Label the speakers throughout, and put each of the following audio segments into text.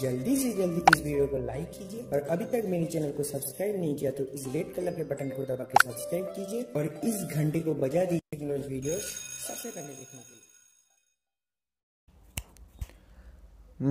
Speaker 1: जल्दी से जल्दी इस वीडियो को लाइक कीजिए और अभी तक मेरे चैनल को सब्सक्राइब नहीं किया तो इस रेड कलर के बटन को दबा के सब्सक्राइब कीजिए और इस घंटे को बजा दीजिए वीडियो सबसे पहले देखने के लिए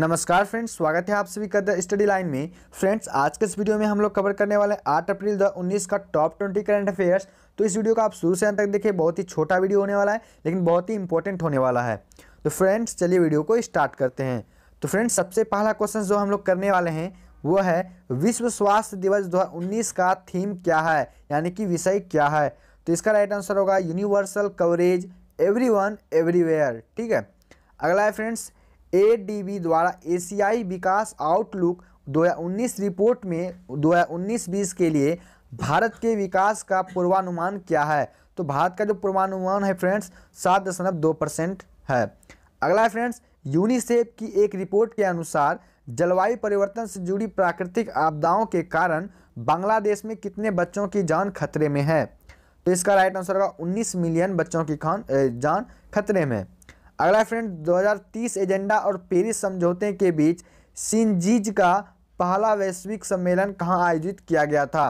Speaker 1: नमस्कार फ्रेंड्स स्वागत है आप सभी का द स्टडी लाइन में फ्रेंड्स आज के इस वीडियो में हम लोग कवर करने वाले हैं 8 अप्रैल 2019 का टॉप 20 करंट अफेयर्स तो इस वीडियो को आप शुरू से अंत तक देखिए बहुत ही छोटा वीडियो होने वाला है लेकिन बहुत ही इंपॉर्टेंट होने वाला है तो फ्रेंड्स चलिए वीडियो को स्टार्ट करते हैं तो फ्रेंड्स सबसे पहला क्वेश्चन जो हम लोग करने वाले हैं वो है विश्व स्वास्थ्य दिवस 2019 का थीम क्या है यानी कि विषय क्या है तो इसका राइट आंसर होगा यूनिवर्सल कवरेज एवरीवन एवरीवेयर ठीक है अगला है फ्रेंड्स ए द्वारा एशियाई विकास आउटलुक 2019 रिपोर्ट में 2019-20 के लिए भारत के विकास का पूर्वानुमान क्या है तो भारत का जो पूर्वानुमान है फ्रेंड्स सात दशमलव दो परसेंट है अगला है फ्रेंड्स यूनिसेफ की एक रिपोर्ट के अनुसार जलवायु परिवर्तन से जुड़ी प्राकृतिक आपदाओं के कारण बांग्लादेश में कितने बच्चों की जान खतरे में है तो इसका राइट आंसर होगा 19 मिलियन बच्चों की खान जान खतरे में अगला फ्रेंड 2030 एजेंडा और पेरिस समझौते के बीच सिंजीज का पहला वैश्विक सम्मेलन कहाँ आयोजित किया गया था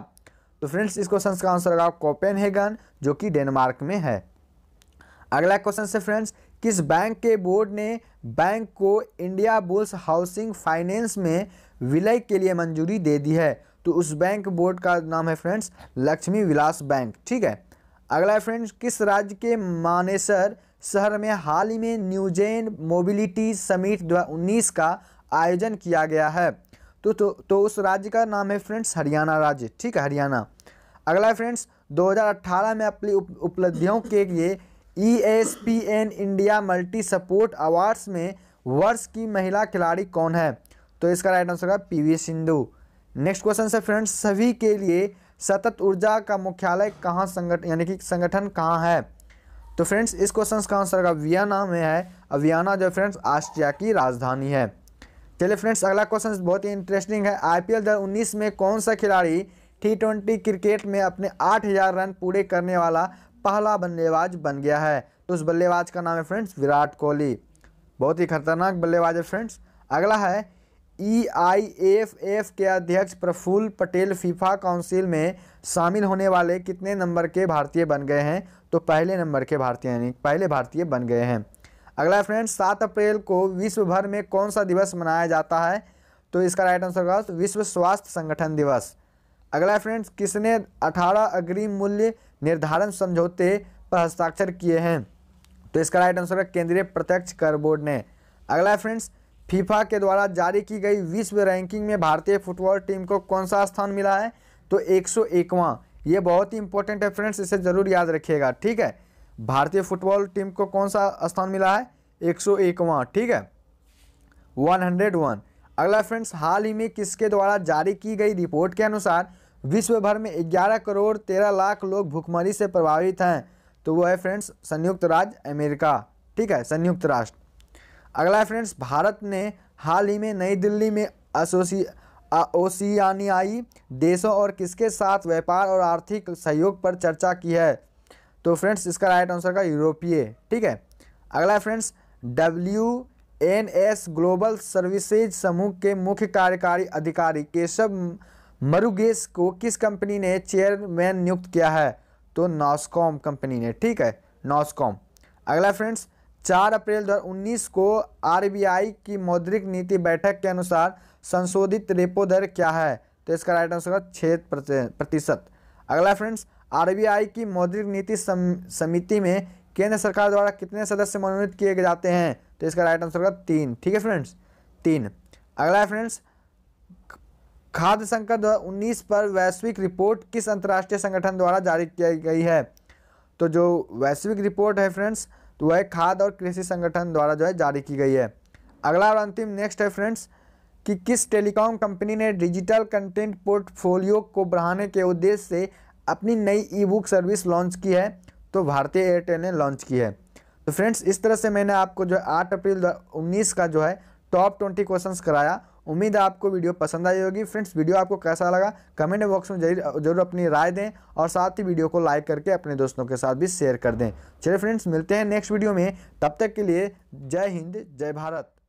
Speaker 1: तो फ्रेंड्स इस क्वेश्चन का आंसर होगा कोपेनहेगन जो कि डेनमार्क में है अगला क्वेश्चन से फ्रेंड्स किस बैंक के बोर्ड ने बैंक को इंडिया बुल्स हाउसिंग फाइनेंस में विलय के लिए मंजूरी दे दी है तो उस बैंक बोर्ड का नाम है फ्रेंड्स लक्ष्मी विलास बैंक ठीक है अगला है फ्रेंड्स किस राज्य के मानेसर शहर में हाल ही में न्यूजेन मोबिलिटी समिट दो का आयोजन किया गया है तो तो, तो उस राज्य का नाम है फ्रेंड्स हरियाणा राज्य ठीक है हरियाणा अगला है फ्रेंड्स 2018 में अपनी उप, उपलब्धियों के लिए E S P N India multi support awards में वर्ष की महिला खिलाड़ी कौन है तो इसका राइट आंसर होगा पीवी सिंधु नेक्स्ट क्वेश्चन से फ्रेंड्स सभी के लिए सतत ऊर्जा का मुख्यालय कहाँ संगठन यानी कि संगठन कहाँ है तो फ्रेंड्स इस क्वेश्चन का आंसर होगा वियना में है वियना जो फ्रेंड्स ऑस्ट्रिया की राजधानी है चलिए फ्रेंड्स अगला क्वेश्चन बहुत ही इंटरेस्टिंग है आई पी में कौन सा खिलाड़ी टी ट्वेंटी क्रिकेट में अपने 8000 रन पूरे करने वाला पहला बल्लेबाज बन गया है तो उस बल्लेबाज का नाम है फ्रेंड्स विराट कोहली बहुत ही खतरनाक बल्लेबाज है फ्रेंड्स अगला है ई आई एफ एफ के अध्यक्ष प्रफुल्ल पटेल फीफा काउंसिल में शामिल होने वाले कितने नंबर के भारतीय बन गए हैं तो पहले नंबर के भारतीय यानी पहले भारतीय बन गए हैं अगला है फ्रेंड्स सात अप्रैल को विश्व भर में कौन सा दिवस मनाया जाता है तो इसका राइट आंसर होगा विश्व स्वास्थ्य संगठन दिवस अगला है फ्रेंड्स किसने अठारह अग्रिम मूल्य निर्धारण समझौते पर हस्ताक्षर किए हैं तो इसका राइट आंसर है केंद्रीय प्रत्यक्ष कर बोर्ड ने अगला फ्रेंड्स फीफा के द्वारा जारी की गई विश्व रैंकिंग में भारतीय फुटबॉल टीम को कौन सा स्थान मिला है तो एक सौ ये बहुत ही इंपॉर्टेंट है फ्रेंड्स इसे ज़रूर याद रखिएगा ठीक है भारतीय फुटबॉल टीम को कौन सा स्थान मिला है एक ठीक है 101 अगला फ्रेंड्स हाल ही में किसके द्वारा जारी की गई रिपोर्ट के अनुसार विश्व भर में ग्यारह करोड़ तेरह लाख लोग भूखमरी से प्रभावित हैं तो वो है फ्रेंड्स संयुक्त राज्य अमेरिका ठीक है संयुक्त राष्ट्र अगला है फ्रेंड्स भारत ने हाल ही में नई दिल्ली में एसोसी ओशियानियाई देशों और किसके साथ व्यापार और आर्थिक सहयोग पर चर्चा की है तो फ्रेंड्स इसका राइट आंसर का यूरोपीय ठीक है अगला है friends W N S global services समूह के मुख्य कार्यकारी अधिकारी केशव मरुगेस को किस कंपनी ने चेयरमैन नियुक्त किया है तो नॉस्कॉम कंपनी ने ठीक है नॉस्कॉम अगला फ्रेंड्स 4 अप्रैल 2019 को आरबीआई की मौद्रिक नीति बैठक के अनुसार संशोधित रेपो दर क्या है तो इसका राइट आंसर होगा छः प्रतिशत अगला फ्रेंड्स आरबीआई की मौद्रिक नीति समिति में केंद्र सरकार द्वारा कितने सदस्य मनोनीत किए जाते हैं तो इसका राइट आंसर होगा तीन ठीक है फ्रेंड्स तीन अगला फ्रेंड्स खाद्य संकट दो उन्नीस पर वैश्विक रिपोर्ट किस अंतर्राष्ट्रीय संगठन द्वारा जारी की गई है तो जो वैश्विक रिपोर्ट है फ्रेंड्स तो वह खाद्य और कृषि संगठन द्वारा जो है जारी की गई है अगला और अंतिम नेक्स्ट है फ्रेंड्स कि किस टेलीकॉम कंपनी ने डिजिटल कंटेंट पोर्टफोलियो को बढ़ाने के उद्देश्य से अपनी नई ई बुक सर्विस लॉन्च की है तो भारतीय एयरटेल ने लॉन्च की है तो फ्रेंड्स इस तरह से मैंने आपको जो है आठ अप्रैल उन्नीस का जो है टॉप ट्वेंटी क्वेश्चंस कराया उम्मीद है आपको वीडियो पसंद आई होगी फ्रेंड्स वीडियो आपको कैसा लगा कमेंट बॉक्स में जरूर अपनी राय दें और साथ ही वीडियो को लाइक करके अपने दोस्तों के साथ भी शेयर कर दें चलिए फ्रेंड्स मिलते हैं नेक्स्ट वीडियो में तब तक के लिए जय हिंद जय भारत